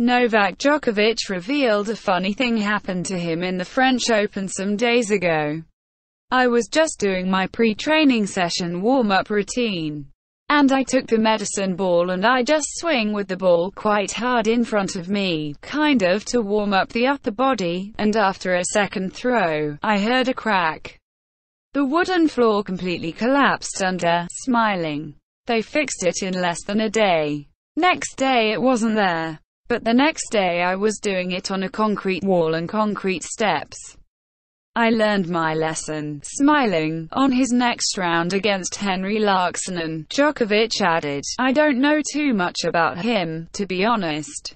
Novak Djokovic revealed a funny thing happened to him in the French Open some days ago. I was just doing my pre-training session warm-up routine. And I took the medicine ball and I just swing with the ball quite hard in front of me, kind of to warm up the upper body, and after a second throw, I heard a crack. The wooden floor completely collapsed under, smiling. They fixed it in less than a day. Next day it wasn't there but the next day I was doing it on a concrete wall and concrete steps. I learned my lesson, smiling. On his next round against Henry and, Djokovic added, I don't know too much about him, to be honest.